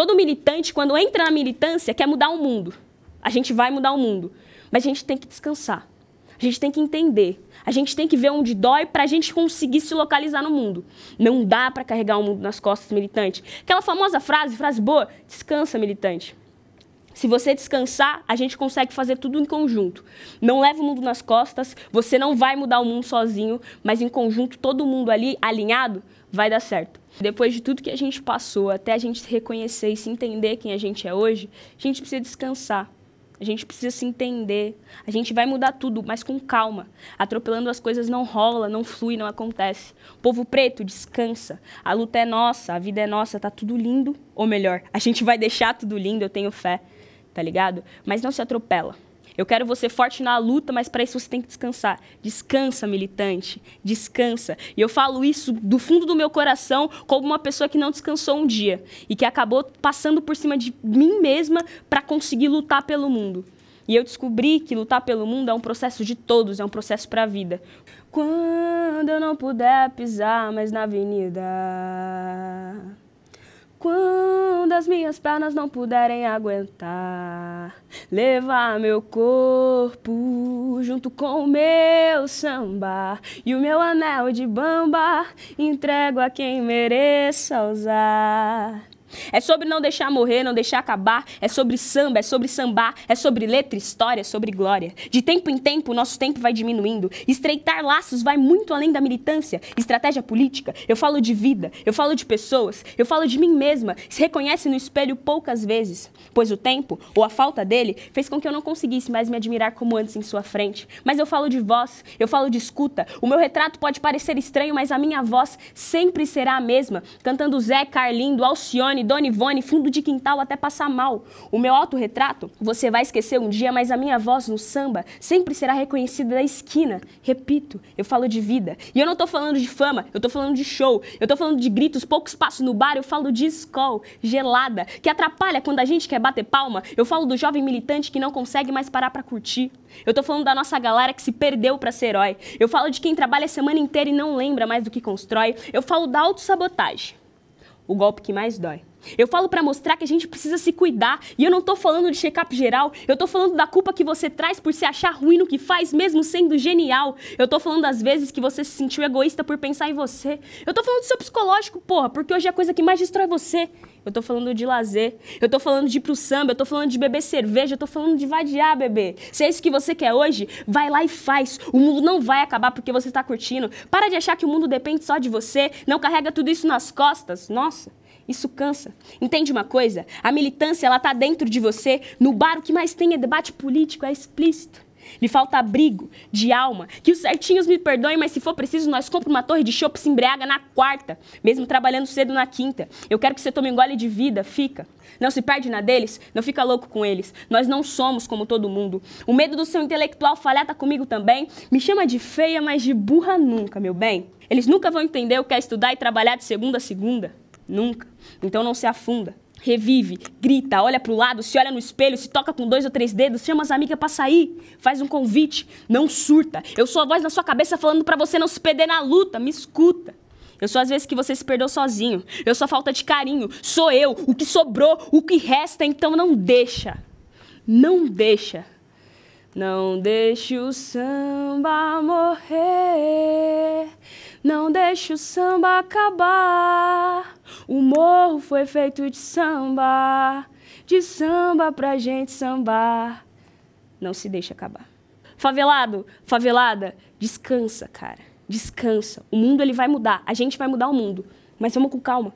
Todo militante, quando entra na militância, quer mudar o mundo. A gente vai mudar o mundo. Mas a gente tem que descansar. A gente tem que entender. A gente tem que ver onde dói para a gente conseguir se localizar no mundo. Não dá para carregar o mundo nas costas militante. Aquela famosa frase, frase boa: descansa, militante. Se você descansar, a gente consegue fazer tudo em conjunto. Não leva o mundo nas costas, você não vai mudar o mundo sozinho, mas em conjunto, todo mundo ali alinhado, vai dar certo. Depois de tudo que a gente passou, até a gente se reconhecer e se entender quem a gente é hoje, a gente precisa descansar. A gente precisa se entender. A gente vai mudar tudo, mas com calma. Atropelando as coisas não rola, não flui, não acontece. povo preto descansa. A luta é nossa, a vida é nossa, tá tudo lindo. Ou melhor, a gente vai deixar tudo lindo, eu tenho fé tá ligado? Mas não se atropela. Eu quero você forte na luta, mas para isso você tem que descansar. Descansa, militante. Descansa. E eu falo isso do fundo do meu coração, como uma pessoa que não descansou um dia e que acabou passando por cima de mim mesma para conseguir lutar pelo mundo. E eu descobri que lutar pelo mundo é um processo de todos, é um processo para a vida. Quando eu não puder pisar mais na avenida quando as minhas pernas não puderem aguentar, levar meu corpo junto com o meu samba e o meu anel de bamba, entrego a quem mereça usar. É sobre não deixar morrer, não deixar acabar. É sobre samba, é sobre sambar, é sobre letra, história, é sobre glória. De tempo em tempo, nosso tempo vai diminuindo. Estreitar laços vai muito além da militância, estratégia política. Eu falo de vida, eu falo de pessoas, eu falo de mim mesma. Se reconhece no espelho poucas vezes, pois o tempo, ou a falta dele, fez com que eu não conseguisse mais me admirar como antes em sua frente. Mas eu falo de voz, eu falo de escuta. O meu retrato pode parecer estranho, mas a minha voz sempre será a mesma. Cantando Zé, Carlindo, Alcione, Ivone, Dona Ivone, fundo de quintal até passar mal. O meu autorretrato você vai esquecer um dia, mas a minha voz no samba sempre será reconhecida da esquina. Repito, eu falo de vida. E eu não tô falando de fama, eu tô falando de show, eu tô falando de gritos, pouco espaço no bar, eu falo de escol, gelada, que atrapalha quando a gente quer bater palma. Eu falo do jovem militante que não consegue mais parar para curtir. Eu tô falando da nossa galera que se perdeu para ser herói. Eu falo de quem trabalha a semana inteira e não lembra mais do que constrói. Eu falo da autossabotagem. O golpe que mais dói. Eu falo para mostrar que a gente precisa se cuidar. E eu não tô falando de check-up geral, eu tô falando da culpa que você traz por se achar ruim no que faz, mesmo sendo genial. Eu tô falando das vezes que você se sentiu egoísta por pensar em você. Eu tô falando do seu psicológico, porra, porque hoje é a coisa que mais destrói você. Eu tô falando de lazer, eu tô falando de ir pro samba, eu tô falando de beber cerveja, eu tô falando de vadiar, bebê. Se é isso que você quer hoje, vai lá e faz. O mundo não vai acabar porque você tá curtindo. Para de achar que o mundo depende só de você, não carrega tudo isso nas costas. Nossa. Isso cansa. Entende uma coisa? A militância ela tá dentro de você. No bar o que mais tem é debate político, é explícito. Lhe falta abrigo de alma. Que os certinhos me perdoem, mas se for preciso, nós compra uma torre de chopp se embriaga na quarta, mesmo trabalhando cedo na quinta. Eu quero que você tome um gole de vida, fica. Não se perde na deles, não fica louco com eles. Nós não somos como todo mundo. O medo do seu intelectual falhata tá comigo também. Me chama de feia, mas de burra nunca, meu bem. Eles nunca vão entender o que é estudar e trabalhar de segunda a segunda. Nunca. Então não se afunda. Revive, grita, olha para o lado, se olha no espelho, se toca com dois ou três dedos, chama as amigas para sair, faz um convite, não surta. Eu sou a voz na sua cabeça falando para você não se perder na luta, me escuta. Eu sou as vezes que você se perdeu sozinho. Eu sou a falta de carinho. Sou eu, o que sobrou, o que resta. Então não deixa. Não deixa. Não deixe o samba morrer. Não deixe o samba acabar. O morro foi feito de samba, de samba pra gente sambar. Não se deixe acabar. Favelado, favelada, descansa, cara. Descansa. O mundo ele vai mudar, a gente vai mudar o mundo. Mas vamos com calma.